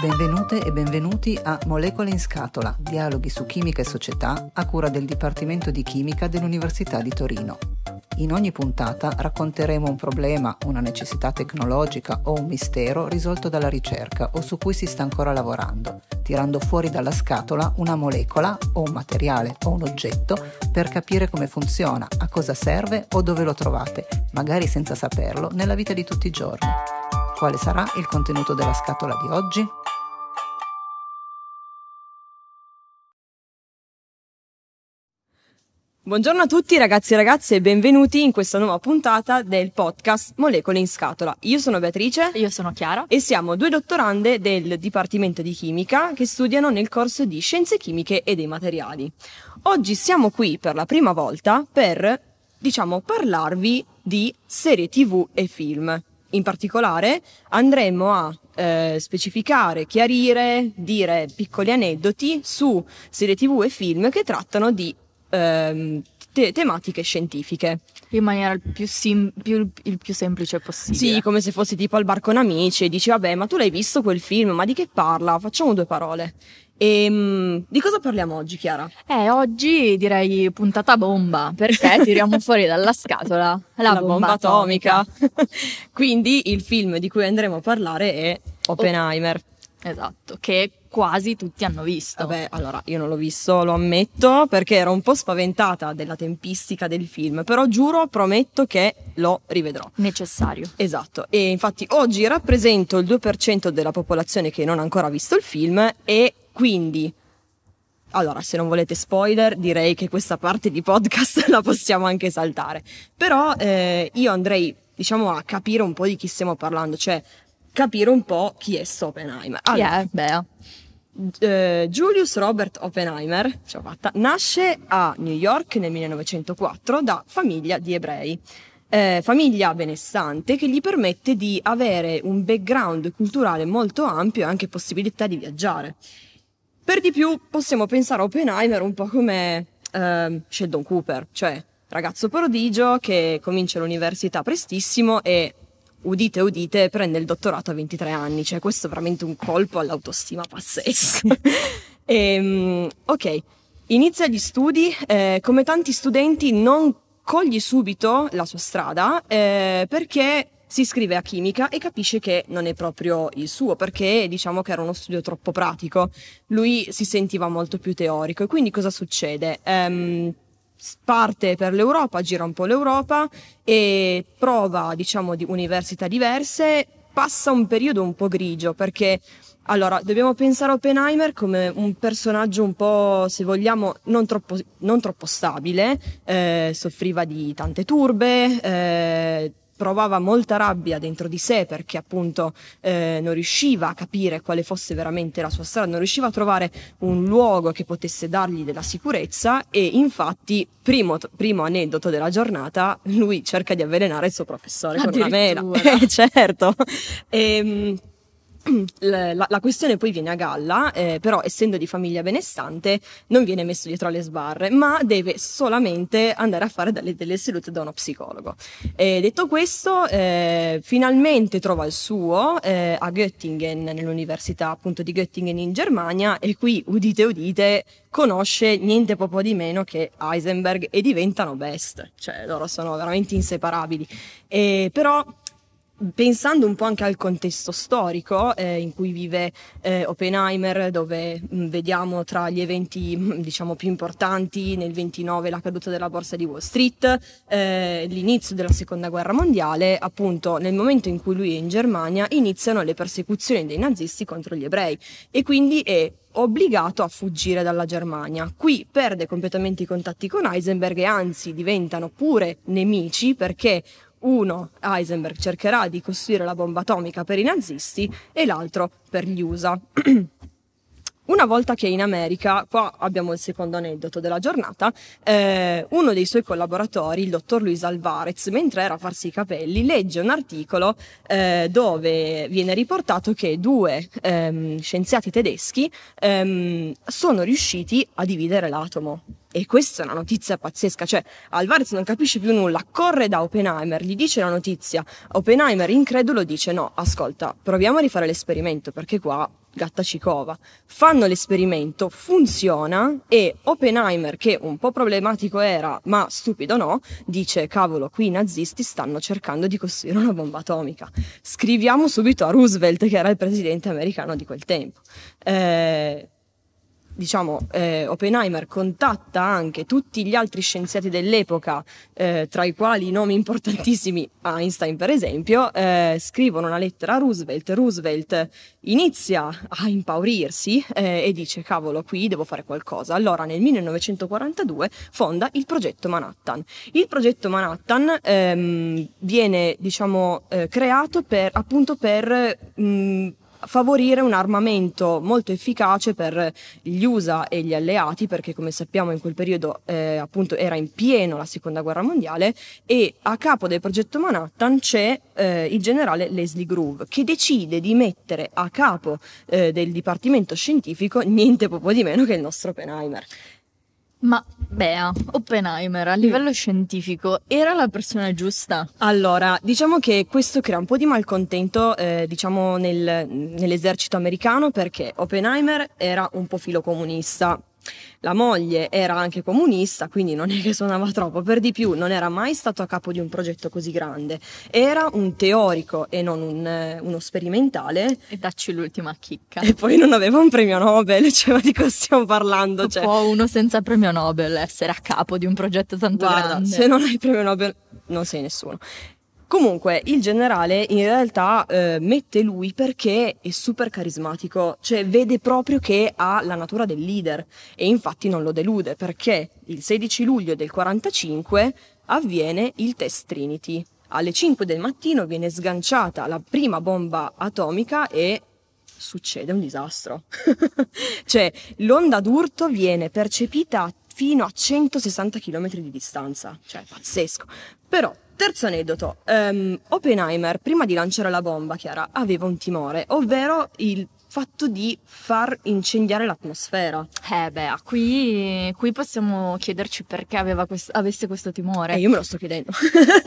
Benvenute e benvenuti a Molecole in Scatola, dialoghi su chimica e società a cura del Dipartimento di Chimica dell'Università di Torino. In ogni puntata racconteremo un problema, una necessità tecnologica o un mistero risolto dalla ricerca o su cui si sta ancora lavorando, tirando fuori dalla scatola una molecola o un materiale o un oggetto per capire come funziona, a cosa serve o dove lo trovate, magari senza saperlo, nella vita di tutti i giorni. Quale sarà il contenuto della scatola di oggi? Buongiorno a tutti ragazzi e ragazze e benvenuti in questa nuova puntata del podcast Molecole in scatola. Io sono Beatrice. Io sono Chiara. E siamo due dottorande del Dipartimento di Chimica che studiano nel corso di Scienze Chimiche e dei Materiali. Oggi siamo qui per la prima volta per, diciamo, parlarvi di serie tv e film. In particolare andremo a eh, specificare, chiarire, dire piccoli aneddoti su serie tv e film che trattano di ehm, te- tematiche scientifiche. In maniera il più, sim- più, il più, semplice possibile. Sì, come se fossi tipo al bar con amici e dici vabbè ma tu l'hai visto quel film, ma di che parla? Facciamo due parole. E, ehm, di cosa parliamo oggi Chiara? Eh, oggi direi puntata bomba, perché tiriamo fuori dalla scatola la, la bomba, bomba, atomica. atomica. Quindi il film di cui andremo a parlare è Oppenheimer. Oh. Esatto, che quasi tutti hanno visto. Vabbè, allora io non l'ho visto, lo ammetto, perché ero un po' spaventata della tempistica del film, però giuro, prometto che lo rivedrò. Necessario. Esatto, e infatti oggi rappresento il 2% della popolazione che non ha ancora visto il film e quindi... Allora, se non volete spoiler, direi che questa parte di podcast la possiamo anche saltare. Però eh, io andrei diciamo a capire un po' di chi stiamo parlando, cioè capire un po' chi è Oppenheimer. Allora, chi è? Bea. Eh, Julius Robert Oppenheimer ce l'ho fatta, nasce a New York nel 1904 da famiglia di ebrei. Eh, famiglia benestante che gli permette di avere un background culturale molto ampio e anche possibilità di viaggiare. Per di più possiamo pensare a Oppenheimer un po' come eh, Sheldon Cooper, cioè ragazzo prodigio che comincia l'università prestissimo e udite udite, prende il dottorato a 23 anni, cioè questo è veramente un colpo all'autostima pazzesco. e, ehm, ok, inizia gli studi, eh, come tanti studenti non coglie subito la sua strada eh, perché si iscrive a chimica e capisce che non è proprio il suo perché diciamo che era uno studio troppo pratico, lui si sentiva molto più teorico e quindi cosa succede? Um, parte per l'Europa, gira un po' l'Europa e prova, diciamo, di università diverse, passa un periodo un po' grigio perché allora, dobbiamo pensare a Oppenheimer come un personaggio un po', se vogliamo, non troppo, non troppo stabile, eh, soffriva di tante turbe, eh, provava molta rabbia dentro di sé perché appunto eh, non riusciva a capire quale fosse veramente la sua strada, non riusciva a trovare un luogo che potesse dargli della sicurezza e infatti primo, primo aneddoto della giornata lui cerca di avvelenare il suo professore con una mela. Eh, certo. E, ehm, la, la, questione poi viene a galla, eh, però essendo di famiglia benestante non viene messo dietro alle sbarre, ma deve solamente andare a fare delle, delle sedute da uno psicologo. E detto questo, eh, finalmente trova il suo eh, a Göttingen, nell'università appunto di Göttingen in Germania, e qui, udite udite, conosce niente poco di meno che Heisenberg e diventano best, cioè loro sono veramente inseparabili. E, però pensando un po' anche al contesto storico eh, in cui vive eh, Oppenheimer, dove mh, mm, vediamo tra gli eventi mm, diciamo più importanti nel 29 la caduta della borsa di Wall Street, eh, l'inizio della seconda guerra mondiale, appunto nel momento in cui lui è in Germania iniziano le persecuzioni dei nazisti contro gli ebrei e quindi è obbligato a fuggire dalla Germania. Qui perde completamente i contatti con Heisenberg e anzi diventano pure nemici perché uno, Heisenberg cercherà di costruire la bomba atomica per i nazisti e l'altro per gli USA. Una volta che è in America, qua abbiamo il secondo aneddoto della giornata, eh, uno dei suoi collaboratori, il dottor Luis Alvarez, mentre era a farsi i capelli, legge un articolo eh, dove viene riportato che due ehm, scienziati tedeschi ehm, sono riusciti a dividere l'atomo. E questa è una notizia pazzesca, cioè Alvarez non capisce più nulla, corre da Oppenheimer, gli dice la notizia, Oppenheimer incredulo dice no, ascolta, proviamo a rifare l'esperimento perché qua Gatta Cicova. Fanno l'esperimento, funziona e Oppenheimer, che un po' problematico era, ma stupido no, dice cavolo, qui i nazisti stanno cercando di costruire una bomba atomica. Scriviamo subito a Roosevelt, che era il presidente americano di quel tempo. Eh, diciamo, eh, Oppenheimer contatta anche tutti gli altri scienziati dell'epoca, eh, tra i quali nomi importantissimi, Einstein per esempio, eh, scrivono una lettera a Roosevelt. Roosevelt inizia a impaurirsi eh, e dice cavolo qui devo fare qualcosa. Allora nel 1942 fonda il progetto Manhattan. Il progetto Manhattan ehm, viene diciamo, eh, creato per, appunto per mh, mm, favorire un armamento molto efficace per gli USA e gli alleati, perché come sappiamo in quel periodo eh, appunto era in pieno la seconda guerra mondiale, e a capo del progetto Manhattan c'è eh, il generale Leslie Groove, che decide di mettere a capo eh, del dipartimento scientifico niente poco di meno che il nostro Oppenheimer. Ma Bea, Oppenheimer a livello mm. scientifico era la persona giusta? Allora, diciamo che questo crea un po' di malcontento eh, diciamo nel, nell'esercito americano perché Oppenheimer era un po' comunista, la moglie era anche comunista, quindi non è che suonava troppo, per di più non era mai stato a capo di un progetto così grande, era un teorico e non un, eh, uno sperimentale. E dacci l'ultima chicca. E poi non aveva un premio Nobel, cioè ma di cosa stiamo parlando? Cioè. Può uno senza premio Nobel essere a capo di un progetto tanto Guarda, grande. Se non hai premio Nobel non sei nessuno. Comunque, il generale in realtà eh, mette lui perché è super carismatico, cioè vede proprio che ha la natura del leader e infatti non lo delude perché il 16 luglio del 45 avviene il test Trinity. Alle 5 del mattino viene sganciata la prima bomba atomica e succede un disastro. cioè, l'onda d'urto viene percepita fino a 160 km di distanza, cioè pazzesco. Però Terzo aneddoto. Um, Oppenheimer, prima di lanciare la bomba, Chiara, aveva un timore, ovvero il fatto di far incendiare l'atmosfera. Eh beh, qui, qui possiamo chiederci perché quest- avesse questo timore. E eh, io me lo sto chiedendo.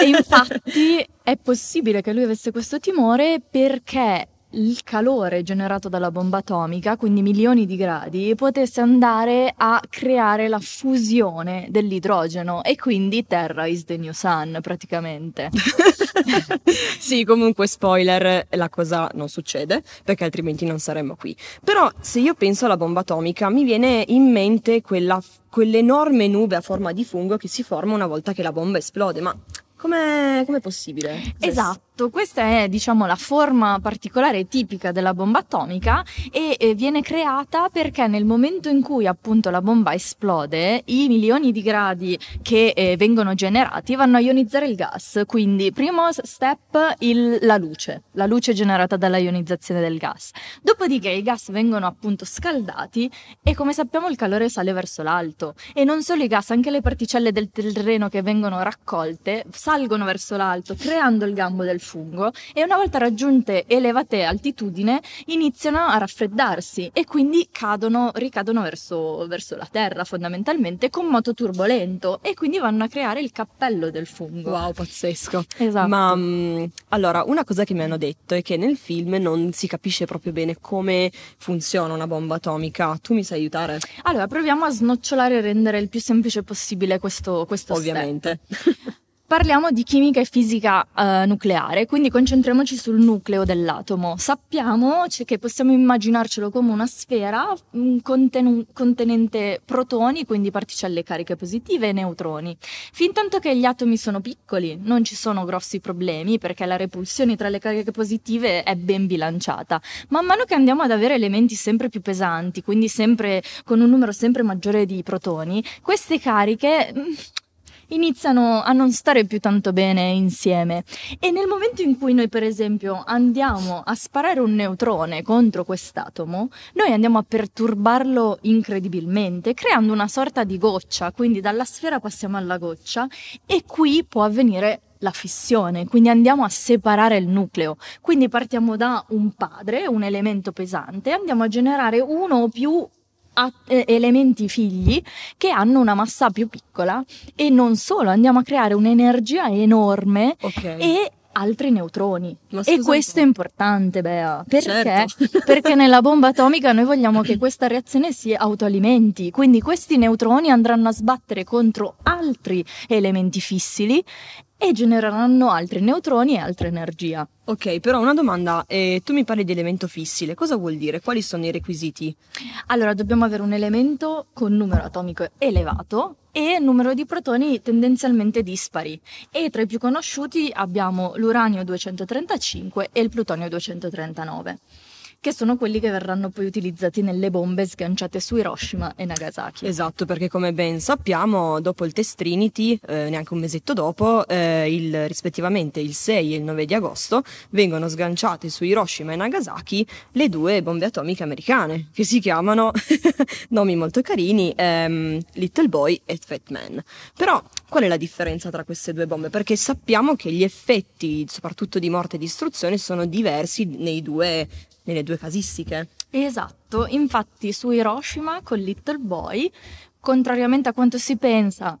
e infatti è possibile che lui avesse questo timore perché il calore generato dalla bomba atomica, quindi milioni di gradi, potesse andare a creare la fusione dell'idrogeno e quindi Terra is the new sun praticamente. sì, comunque spoiler, la cosa non succede perché altrimenti non saremmo qui. Però se io penso alla bomba atomica mi viene in mente quella, quell'enorme nube a forma di fungo che si forma una volta che la bomba esplode, ma com'è, com'è possibile? Cioè, esatto. Esatto, questa è diciamo la forma particolare tipica della bomba atomica e eh, viene creata perché nel momento in cui appunto la bomba esplode, i milioni di gradi che eh, vengono generati vanno a ionizzare il gas, quindi primo step il, la luce, la luce generata dalla ionizzazione del gas. Dopodiché i gas vengono appunto scaldati e come sappiamo il calore sale verso l'alto e non solo i gas, anche le particelle del terreno che vengono raccolte salgono verso l'alto creando il gambo del fungo e una volta raggiunte elevate altitudini iniziano a raffreddarsi e quindi cadono, ricadono verso, verso la terra fondamentalmente con moto turbolento e quindi vanno a creare il cappello del fungo. Wow, pazzesco. Esatto. Ma mh, mm, allora, una cosa che mi hanno detto è che nel film non si capisce proprio bene come funziona una bomba atomica. Tu mi sai aiutare? Allora, proviamo a snocciolare e rendere il più semplice possibile questo, questo Ovviamente. Parliamo di chimica e fisica eh, nucleare, quindi concentriamoci sul nucleo dell'atomo. Sappiamo cioè, che possiamo immaginarcelo come una sfera contenu- contenente protoni, quindi particelle cariche positive e neutroni. Fintanto che gli atomi sono piccoli, non ci sono grossi problemi perché la repulsione tra le cariche positive è ben bilanciata. Man mano che andiamo ad avere elementi sempre più pesanti, quindi sempre con un numero sempre maggiore di protoni, queste cariche mm, iniziano a non stare più tanto bene insieme. E nel momento in cui noi, per esempio, andiamo a sparare un neutrone contro quest'atomo, noi andiamo a perturbarlo incredibilmente, creando una sorta di goccia, quindi dalla sfera passiamo alla goccia e qui può avvenire la fissione, quindi andiamo a separare il nucleo. Quindi partiamo da un padre, un elemento pesante, e andiamo a generare uno o più eh, elementi figli che hanno una massa più piccola e non solo, andiamo a creare un'energia enorme okay. e altri neutroni. E questo è importante, Bea, perché? Certo. perché nella bomba atomica noi vogliamo che questa reazione si autoalimenti, quindi questi neutroni andranno a sbattere contro altri elementi fissili e genereranno altri neutroni e altra energia. Ok, però una domanda, eh, tu mi parli di elemento fissile, cosa vuol dire? Quali sono i requisiti? Allora, dobbiamo avere un elemento con numero atomico elevato e numero di protoni tendenzialmente dispari e tra i più conosciuti abbiamo l'uranio 235 e il plutonio 239 che sono quelli che verranno poi utilizzati nelle bombe sganciate su Hiroshima e Nagasaki. Esatto, perché come ben sappiamo, dopo il test Trinity, eh, neanche un mesetto dopo, eh, il, rispettivamente il 6 e il 9 di agosto, vengono sganciate su Hiroshima e Nagasaki le due bombe atomiche americane, che si chiamano, nomi molto carini, ehm, Little Boy e Fat Man. Però Qual è la differenza tra queste due bombe? Perché sappiamo che gli effetti, soprattutto di morte e distruzione, sono diversi nei due, nelle due casistiche. Esatto, infatti su Hiroshima con Little Boy, contrariamente a quanto si pensa,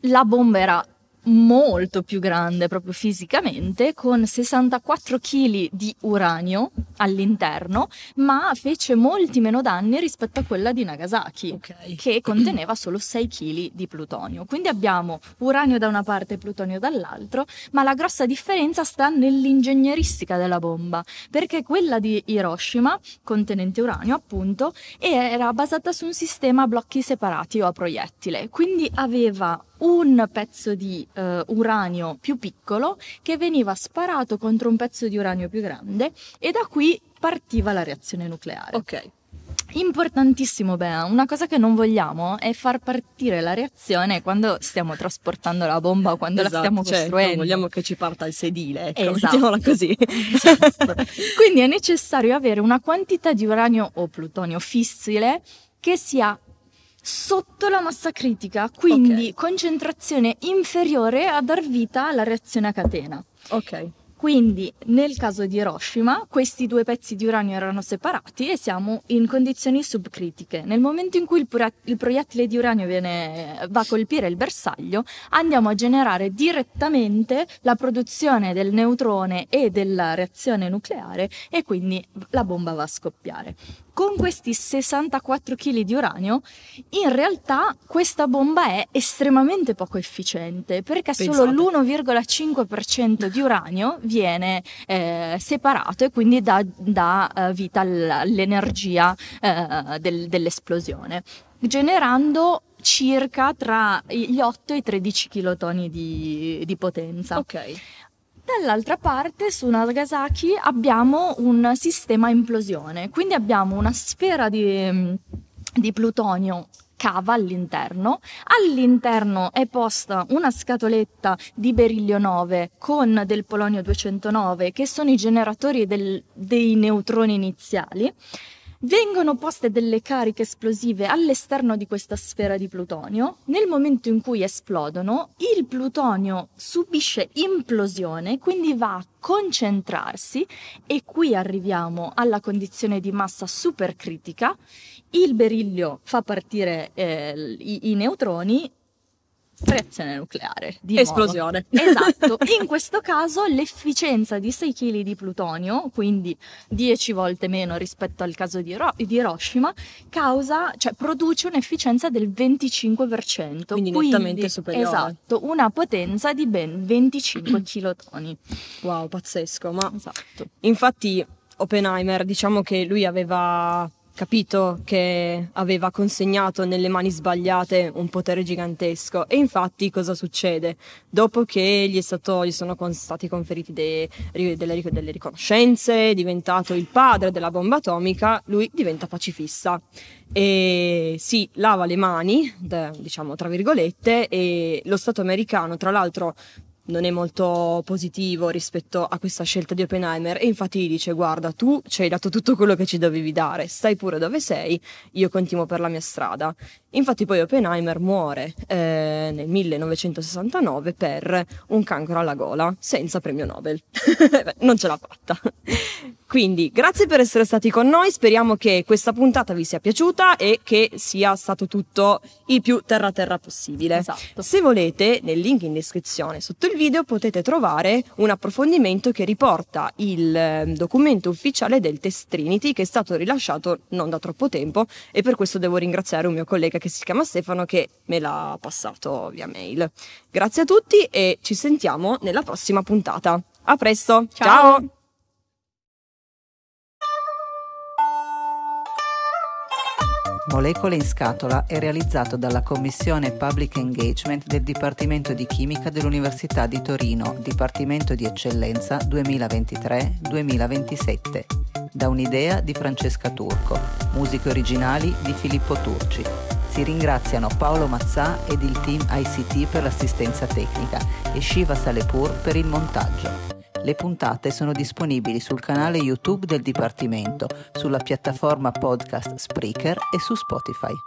la bomba era molto più grande proprio fisicamente, con 64 kg di uranio all'interno, ma fece molti meno danni rispetto a quella di Nagasaki, okay. che conteneva solo 6 kg di plutonio. Quindi abbiamo uranio da una parte e plutonio dall'altro, ma la grossa differenza sta nell'ingegneristica della bomba, perché quella di Hiroshima, contenente uranio appunto, era basata su un sistema a blocchi separati o a proiettile, quindi aveva un pezzo di uh, uranio più piccolo che veniva sparato contro un pezzo di uranio più grande e da qui partiva la reazione nucleare. Ok. Importantissimo, Bea, una cosa che non vogliamo è far partire la reazione quando stiamo trasportando la bomba o quando esatto, la stiamo cioè, costruendo. Non vogliamo che ci parta il sedile, ecco, esatto. così. Esatto. Quindi è necessario avere una quantità di uranio o plutonio fissile che sia sotto la massa critica, quindi okay. concentrazione inferiore a dar vita alla reazione a catena. Ok. Quindi nel caso di Hiroshima questi due pezzi di uranio erano separati e siamo in condizioni subcritiche. Nel momento in cui il, pura- il proiettile di uranio viene, va a colpire il bersaglio andiamo a generare direttamente la produzione del neutrone e della reazione nucleare e quindi la bomba va a scoppiare con questi 64 kg di uranio, in realtà questa bomba è estremamente poco efficiente perché Pensate. solo l'1,5% di uranio viene eh, separato e quindi dà, dà eh, vita all'energia uh, del, dell'esplosione, generando circa tra gli 8 e i 13 kilotoni di, di potenza. Ok. Dall'altra parte, su Nagasaki, abbiamo un sistema implosione, quindi abbiamo una sfera di, mm, di plutonio cava all'interno. All'interno è posta una scatoletta di berilio 9 con del polonio 209 che sono i generatori del, dei neutroni iniziali vengono poste delle cariche esplosive all'esterno di questa sfera di plutonio. Nel momento in cui esplodono, il plutonio subisce implosione, quindi va a concentrarsi e qui arriviamo alla condizione di massa supercritica. Il berillio fa partire eh, i, i neutroni reazione nucleare. Di Esplosione. Nuovo. Esatto. In questo caso l'efficienza di 6 kg di plutonio, quindi 10 volte meno rispetto al caso di, Ro- di Hiroshima, causa, cioè, produce un'efficienza del 25%. Quindi, quindi nettamente superiore. Esatto, una potenza di ben 25 kilotoni. Wow, pazzesco. Ma esatto. infatti Oppenheimer, diciamo che lui aveva capito che aveva consegnato nelle mani sbagliate un potere gigantesco e infatti cosa succede? Dopo che gli, stato, gli sono stati conferiti dei, delle, delle riconoscenze, è diventato il padre della bomba atomica, lui diventa pacifista e si lava le mani, diciamo tra virgolette, e lo Stato americano tra l'altro non è molto positivo rispetto a questa scelta di Oppenheimer e infatti gli dice guarda tu ci hai dato tutto quello che ci dovevi dare, stai pure dove sei, io continuo per la mia strada. Infatti poi Oppenheimer muore eh, nel 1969 per un cancro alla gola senza premio Nobel, non ce l'ha fatta. Quindi grazie per essere stati con noi, speriamo che questa puntata vi sia piaciuta e che sia stato tutto il più terra terra possibile. Esatto. Se volete, nel link in descrizione sotto il video potete trovare un approfondimento che riporta il ehm, documento ufficiale del test Trinity che è stato rilasciato non da troppo tempo e per questo devo ringraziare un mio collega che si chiama Stefano che me l'ha passato via mail. Grazie a tutti e ci sentiamo nella prossima puntata. A presto, ciao. ciao. Molecole in scatola è realizzato dalla Commissione Public Engagement del Dipartimento di Chimica dell'Università di Torino, Dipartimento di Eccellenza 2023-2027, da un'idea di Francesca Turco, musiche originali di Filippo Turci. Si ringraziano Paolo Mazzà ed il team ICT per l'assistenza tecnica e Shiva Salepur per il montaggio. Le puntate sono disponibili sul canale YouTube del Dipartimento, sulla piattaforma podcast Spreaker e su Spotify.